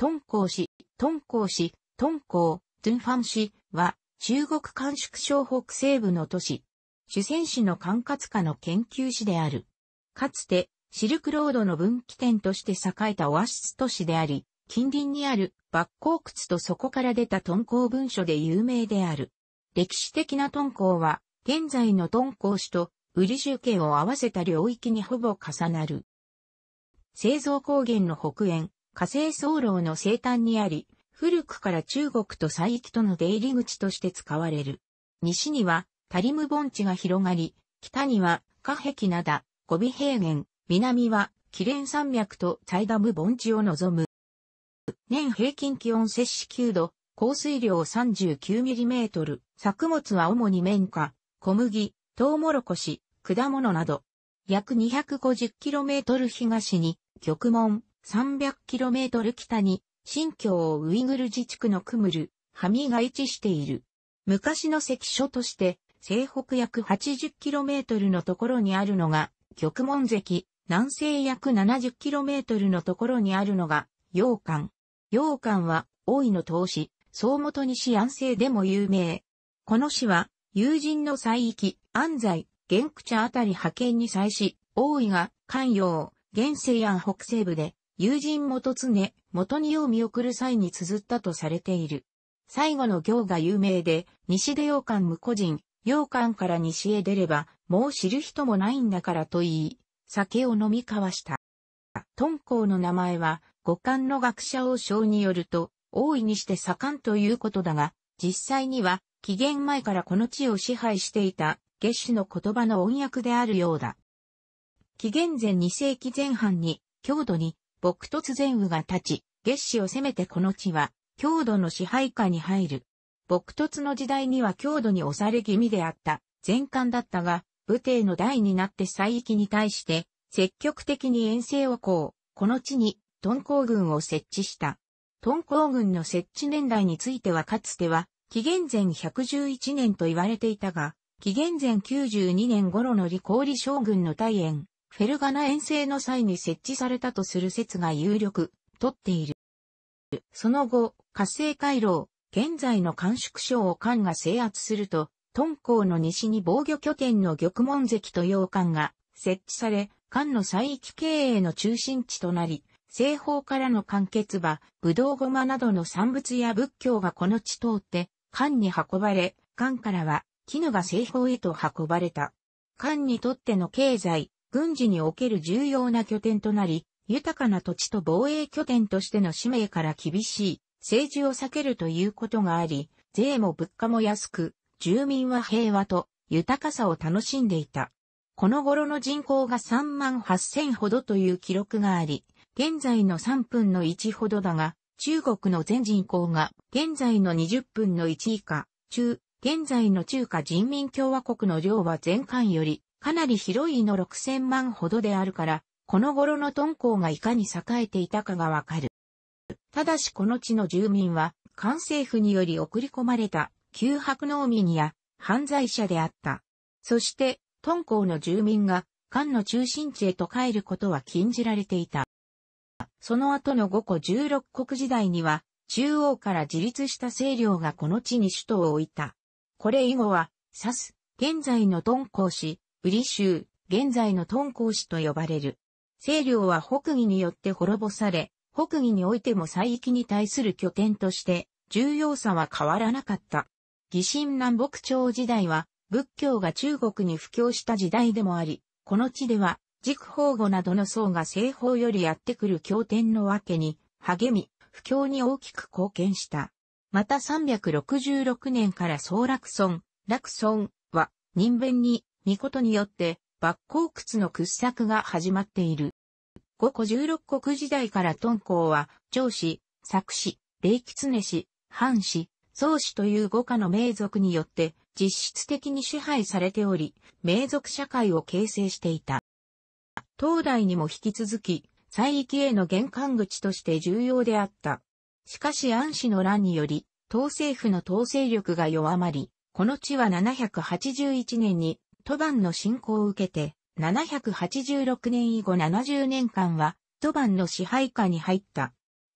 敦煌市、敦煌市、敦煌、敦ン市は、中国甘粛省北西部の都市、主戦市の管轄下の研究市である。かつて、シルクロードの分岐点として栄えたオアシス都市であり、近隣にある抜光窟とそこから出た敦煌文書で有名である。歴史的な敦煌は、現在の敦煌市とウリジュを合わせた領域にほぼ重なる。製造高原の北縁、火星僧侶の生誕にあり、古くから中国と西域との出入り口として使われる。西にはタリム盆地が広がり、北には下壁灘、ゴビ平原、南はキレン山脈とサイダム盆地を望む。年平均気温摂氏9度、降水量 39mm、作物は主に綿花、小麦、トウモロコシ、果物など、約 250km 東に、極門、300km 北に、新疆ウイグル自治区のクムル、ハミが位置している。昔の関所として、西北約 80km のところにあるのが、玉門関、南西約 70km のところにあるのが、洋館。洋館は、大井の投資、総元西安西でも有名。この市は、友人の西域、安西、玄茶あたり派遣に際し、大井が、関陽、現西安北西部で、友人元常、元にを見送る際に綴ったとされている。最後の行が有名で、西で洋館無個人、洋館から西へ出れば、もう知る人もないんだからと言い、酒を飲み交わした。敦煌の名前は、五感の学者王将によると、大いにして盛んということだが、実際には、紀元前からこの地を支配していた、月氏の言葉の音訳であるようだ。紀元前2世紀前半に、郷土に朴突前雨が立ち、月子を攻めてこの地は、郷土の支配下に入る。朴突の時代には郷土に押され気味であった、前漢だったが、武帝の代になって西域に対して、積極的に遠征をこう、この地に、敦煌軍を設置した。敦煌軍の設置年代についてはかつては、紀元前111年と言われていたが、紀元前92年頃の李氷将軍の大炎、フェルガナ遠征の際に設置されたとする説が有力、とっている。その後、火星回廊、現在の甘粛省を漢が制圧すると、敦煌の西に防御拠点の玉門関と洋館が設置され、漢の再域経営の中心地となり、西方からの間欠馬、ブドウゴマなどの産物や仏教がこの地通って、漢に運ばれ、漢からは絹が西方へと運ばれた。漢にとっての経済、軍事における重要な拠点となり、豊かな土地と防衛拠点としての使命から厳しい政治を避けるということがあり、税も物価も安く、住民は平和と豊かさを楽しんでいた。この頃の人口が3万8000ほどという記録があり、現在の3分の1ほどだが、中国の全人口が現在の20分の1以下、中、現在の中華人民共和国の量は前回よりかなり広いの6000万ほどであるから、この頃の敦煌がいかに栄えていたかがわかる。ただしこの地の住民は、官政府により送り込まれた、旧白農民や犯罪者であった。そして、敦煌の住民が、漢の中心地へと帰ることは禁じられていた。その後の五個16国時代には、中央から自立した勢領がこの地に首都を置いた。これ以後は、サス、現在の敦煌市、ウリ州、現在の敦煌市と呼ばれる。西領は北義によって滅ぼされ、北義においても西域に対する拠点として、重要さは変わらなかった。義神南北朝時代は、仏教が中国に布教した時代でもあり、この地では、軸法語などの僧が西方よりやってくる経典のわけに、励み、布教に大きく貢献した。また366年から僧楽村、楽村は、人弁に二ことによって、抜鉱窟の掘削が始まっている。五個十六国時代から敦煌は、長子、作子、霊吉根氏、藩氏、宗氏という五家の名族によって実質的に支配されており、名族社会を形成していた。東大にも引き続き、西域への玄関口として重要であった。しかし安氏の乱により、東政府の統制力が弱まり、この地は781年に都番の侵攻を受けて、786年以後70年間は、都番の支配下に入った。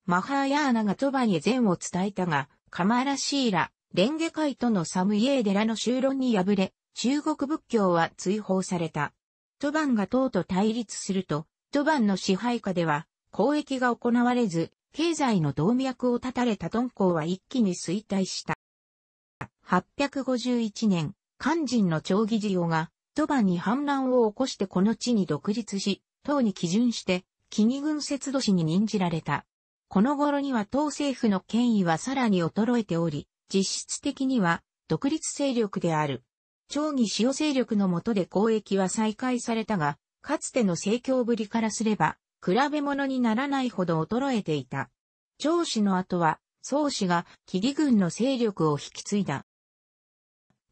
マハーヤーナが都番へ善を伝えたが、カマラシーラ、レンゲ界とのサムイエーデラの修論に敗れ、中国仏教は追放された。都番が党と対立すると、都番の支配下では、交易が行われず、経済の動脈を断たれた敦煌は一気に衰退した。851年、肝心の長義寺が、鳥羽に反乱を起こしてこの地に独立し、党に基準して、紀二軍節度氏に任じられた。この頃には党政府の権威はさらに衰えており、実質的には独立勢力である。長義使用勢力の下で交易は再開されたが、かつての盛況ぶりからすれば、比べ物にならないほど衰えていた。長氏の後は、宗氏が霧軍の勢力を引き継いだ。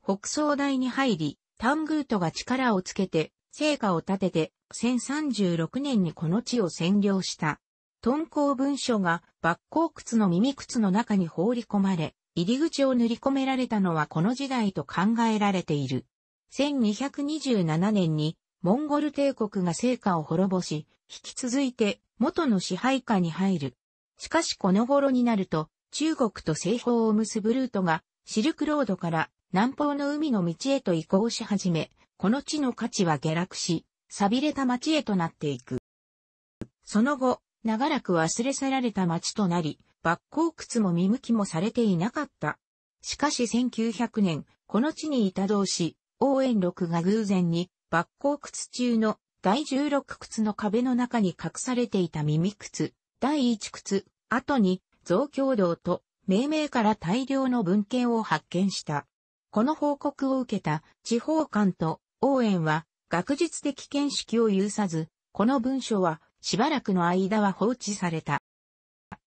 北総大に入り、タングートが力をつけて、成果を立てて、1036年にこの地を占領した。敦煌文書が、抜光靴の耳靴の中に放り込まれ、入り口を塗り込められたのはこの時代と考えられている。1227年に、モンゴル帝国が成果を滅ぼし、引き続いて、元の支配下に入る。しかしこの頃になると、中国と西方を結ぶルートが、シルクロードから南方の海の道へと移行し始め、この地の価値は下落し、錆びれた町へとなっていく。その後、長らく忘れ去られた町となり、抜光靴も見向きもされていなかった。しかし1900年、この地にいた同士、応援録が偶然に、抜光靴中の第16靴の壁の中に隠されていた耳靴、第1靴、後に、増強道と、命名から大量の文献を発見した。この報告を受けた地方官と応援は学術的見識を有さず、この文書はしばらくの間は放置された。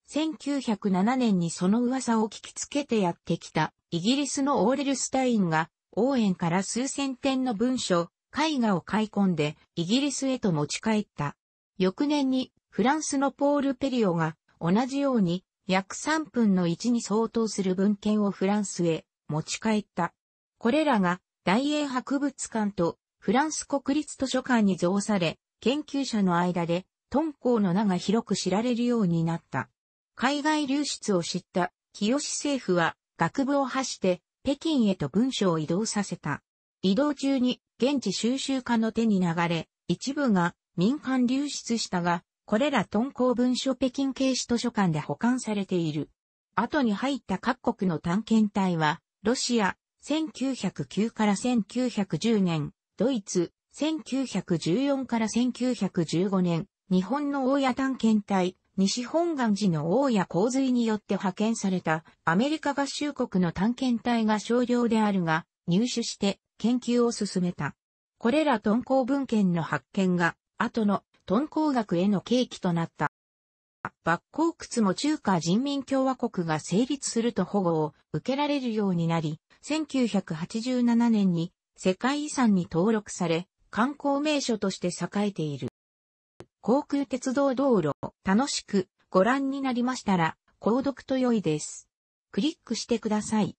1907年にその噂を聞きつけてやってきたイギリスのオーレルスタインが応援から数千点の文書、絵画を買い込んでイギリスへと持ち帰った。翌年にフランスのポール・ペリオが同じように約3分の1に相当する文献をフランスへ持ち帰った。これらが大英博物館とフランス国立図書館に増され、研究者の間で敦煌の名が広く知られるようになった。海外流出を知った清政府は学部を発して北京へと文書を移動させた。移動中に現地収集家の手に流れ、一部が民間流出したが、これら敦煌文書北京警視図書館で保管されている。後に入った各国の探検隊は、ロシア、1909から1910年、ドイツ、1914から1915年、日本の大谷探検隊、西本願寺の大屋洪水によって派遣されたアメリカ合衆国の探検隊が少量であるが、入手して研究を進めた。これら遁行文献の発見が、後の遁校学への契機となった。罰行屈も中華人民共和国が成立すると保護を受けられるようになり、1987年に世界遺産に登録され、観光名所として栄えている。航空鉄道道路、楽しくご覧になりましたら、購読と良いです。クリックしてください。